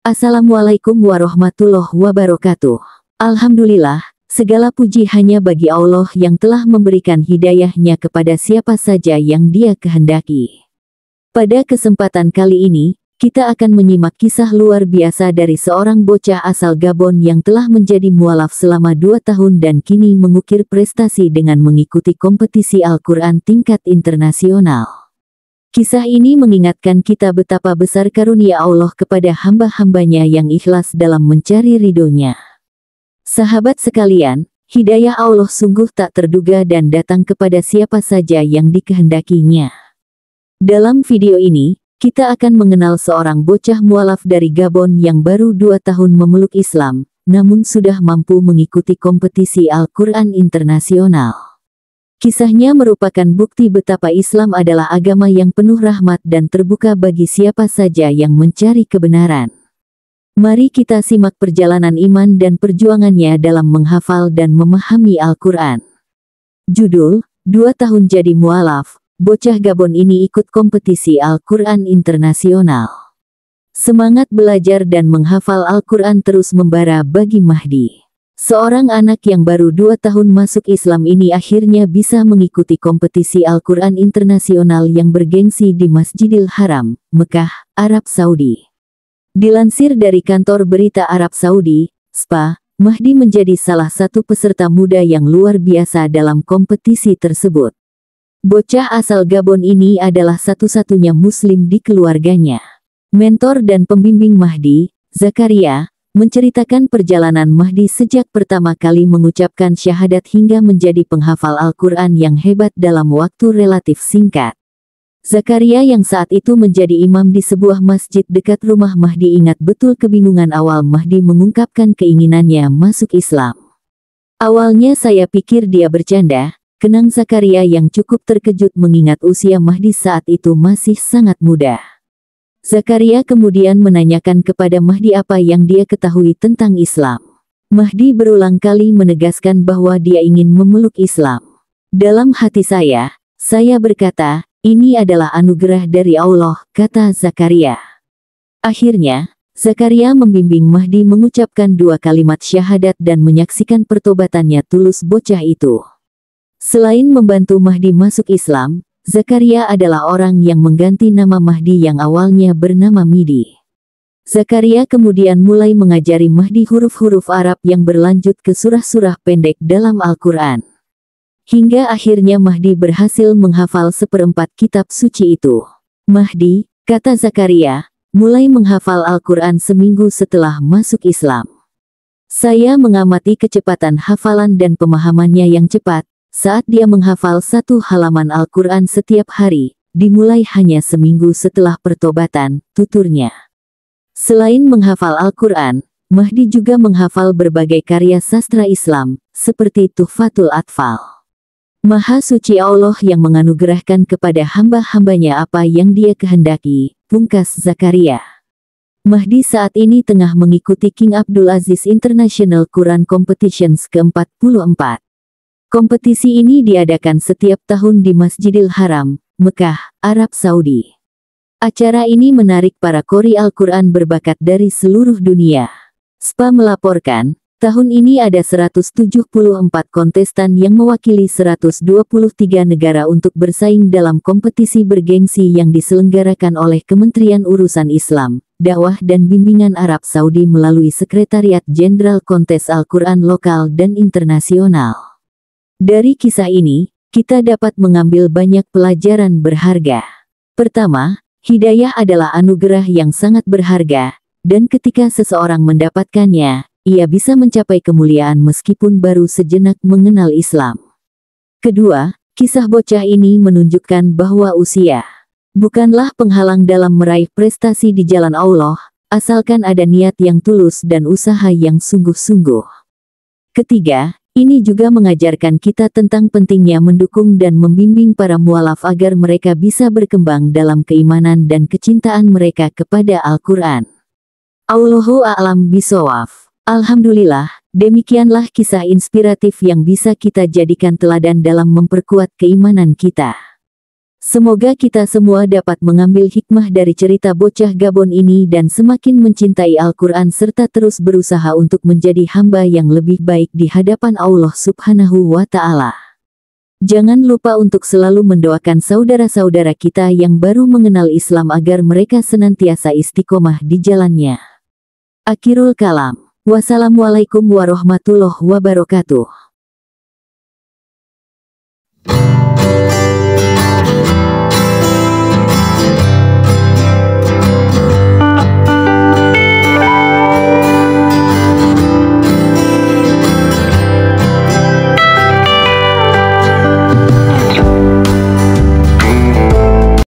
Assalamualaikum warahmatullahi wabarakatuh. Alhamdulillah, segala puji hanya bagi Allah yang telah memberikan hidayahnya kepada siapa saja yang dia kehendaki. Pada kesempatan kali ini, kita akan menyimak kisah luar biasa dari seorang bocah asal Gabon yang telah menjadi mualaf selama dua tahun dan kini mengukir prestasi dengan mengikuti kompetisi Al-Quran tingkat internasional. Kisah ini mengingatkan kita betapa besar karunia Allah kepada hamba-hambanya yang ikhlas dalam mencari ridhonya. Sahabat sekalian, hidayah Allah sungguh tak terduga dan datang kepada siapa saja yang dikehendakinya. Dalam video ini, kita akan mengenal seorang bocah mualaf dari Gabon yang baru dua tahun memeluk Islam, namun sudah mampu mengikuti kompetisi Al-Quran internasional. Kisahnya merupakan bukti betapa Islam adalah agama yang penuh rahmat dan terbuka bagi siapa saja yang mencari kebenaran. Mari kita simak perjalanan iman dan perjuangannya dalam menghafal dan memahami Al-Quran. Judul, Dua Tahun Jadi Mualaf, Bocah Gabon ini ikut kompetisi Al-Quran Internasional. Semangat belajar dan menghafal Al-Quran terus membara bagi Mahdi. Seorang anak yang baru dua tahun masuk Islam ini akhirnya bisa mengikuti kompetisi Al-Quran internasional yang bergengsi di Masjidil Haram, Mekah, Arab Saudi. Dilansir dari kantor berita Arab Saudi, SPA, Mahdi menjadi salah satu peserta muda yang luar biasa dalam kompetisi tersebut. Bocah asal Gabon ini adalah satu-satunya muslim di keluarganya. Mentor dan pembimbing Mahdi, Zakaria, menceritakan perjalanan Mahdi sejak pertama kali mengucapkan syahadat hingga menjadi penghafal Al-Quran yang hebat dalam waktu relatif singkat. Zakaria yang saat itu menjadi imam di sebuah masjid dekat rumah Mahdi ingat betul kebingungan awal Mahdi mengungkapkan keinginannya masuk Islam. Awalnya saya pikir dia bercanda, kenang Zakaria yang cukup terkejut mengingat usia Mahdi saat itu masih sangat muda. Zakaria kemudian menanyakan kepada Mahdi apa yang dia ketahui tentang Islam. Mahdi berulang kali menegaskan bahwa dia ingin memeluk Islam. Dalam hati saya, saya berkata, ini adalah anugerah dari Allah, kata Zakaria. Akhirnya, Zakaria membimbing Mahdi mengucapkan dua kalimat syahadat dan menyaksikan pertobatannya tulus bocah itu. Selain membantu Mahdi masuk Islam, Zakaria adalah orang yang mengganti nama Mahdi yang awalnya bernama Midi. Zakaria kemudian mulai mengajari Mahdi huruf-huruf Arab yang berlanjut ke surah-surah pendek dalam Al-Quran. Hingga akhirnya Mahdi berhasil menghafal seperempat kitab suci itu. Mahdi, kata Zakaria, mulai menghafal Al-Quran seminggu setelah masuk Islam. Saya mengamati kecepatan hafalan dan pemahamannya yang cepat, saat dia menghafal satu halaman Al-Quran setiap hari, dimulai hanya seminggu setelah pertobatan, tuturnya. Selain menghafal Al-Quran, Mahdi juga menghafal berbagai karya sastra Islam, seperti Tuhfatul Atfal. Maha Suci Allah yang menganugerahkan kepada hamba-hambanya apa yang dia kehendaki, pungkas Zakaria. Mahdi saat ini tengah mengikuti King Abdul Aziz International Quran Competitions ke-44. Kompetisi ini diadakan setiap tahun di Masjidil Haram, Mekah, Arab Saudi. Acara ini menarik para kori Al-Quran berbakat dari seluruh dunia. SPA melaporkan, tahun ini ada 174 kontestan yang mewakili 123 negara untuk bersaing dalam kompetisi bergengsi yang diselenggarakan oleh Kementerian Urusan Islam, dakwah dan bimbingan Arab Saudi melalui Sekretariat Jenderal Kontes Al-Quran Lokal dan Internasional. Dari kisah ini, kita dapat mengambil banyak pelajaran berharga. Pertama, hidayah adalah anugerah yang sangat berharga, dan ketika seseorang mendapatkannya, ia bisa mencapai kemuliaan meskipun baru sejenak mengenal Islam. Kedua, kisah bocah ini menunjukkan bahwa usia bukanlah penghalang dalam meraih prestasi di jalan Allah, asalkan ada niat yang tulus dan usaha yang sungguh-sungguh. Ketiga, ini juga mengajarkan kita tentang pentingnya mendukung dan membimbing para mualaf agar mereka bisa berkembang dalam keimanan dan kecintaan mereka kepada Al-Quran. Allahu a'lam bisawaf. Alhamdulillah, demikianlah kisah inspiratif yang bisa kita jadikan teladan dalam memperkuat keimanan kita. Semoga kita semua dapat mengambil hikmah dari cerita bocah Gabon ini dan semakin mencintai Al-Quran serta terus berusaha untuk menjadi hamba yang lebih baik di hadapan Allah subhanahu wa ta'ala. Jangan lupa untuk selalu mendoakan saudara-saudara kita yang baru mengenal Islam agar mereka senantiasa istiqomah di jalannya. Akhirul kalam. Wassalamualaikum warahmatullahi wabarakatuh.